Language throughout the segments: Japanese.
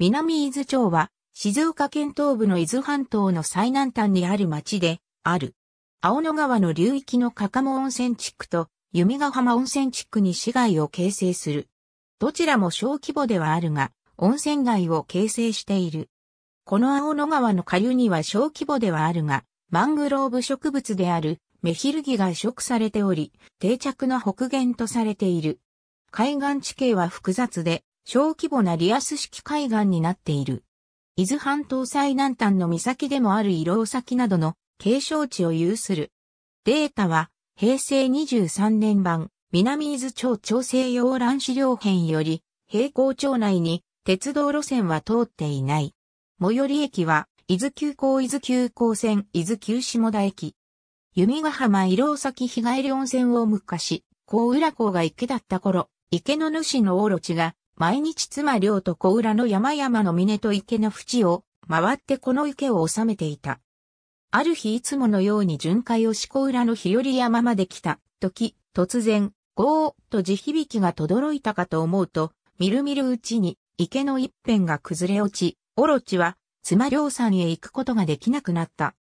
南伊豆町は、静岡県東部の伊豆半島の最南端にある町で、ある。青野川の流域の加賀温泉地区と、弓ヶ浜温泉地区に市街を形成する。どちらも小規模ではあるが、温泉街を形成している。この青野川の下流には小規模ではあるが、マングローブ植物であるメヒルギが移植されており、定着の北限とされている。海岸地形は複雑で、小規模なリアス式海岸になっている。伊豆半島最南端の岬でもある伊老岬などの景勝地を有する。データは、平成23年版、南伊豆町調整洋蘭資料編より、平行町内に鉄道路線は通っていない。最寄り駅は、伊豆急行伊豆急行線伊豆急下田駅。弓ヶ浜伊老崎日帰り温泉を昔、甲浦港が池だった頃、池の主の大路地が毎日妻寮と小浦の山々の峰と池の淵を回ってこの池を治めていた。ある日いつものように巡回をし小浦の日和山まで来た時、突然、ゴーと地響きが轟いたかと思うと、みるみるうちに池の一辺が崩れ落ち、オロチは妻寮さんへ行くことができなくなった。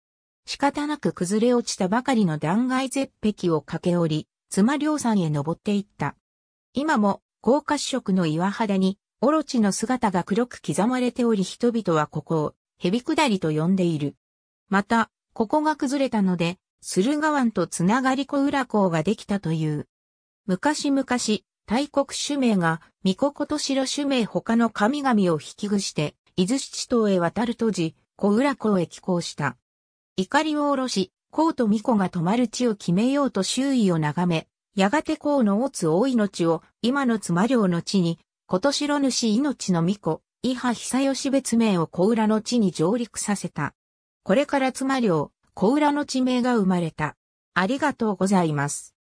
仕方なく崩れ落ちたばかりの断崖絶壁を駆け下り、妻寮さんへ登っていった。今も高褐色の岩肌に、オロチの姿が黒く刻まれており人々はここを、蛇下りと呼んでいる。また、ここが崩れたので、駿河湾とつながり小浦港ができたという。昔々、大国主名が、御子こと城主名他の神々を引き具して、伊豆七島へ渡ると時、小浦港へ寄港した。怒りを下ろし、コと巫女が泊まる地を決めようと周囲を眺め、やがて河野乙大命を、今の妻寮の地に、今年の主命の御子、伊波久義別名を小浦の地に上陸させた。これから妻寮、小浦の地名が生まれた。ありがとうございます。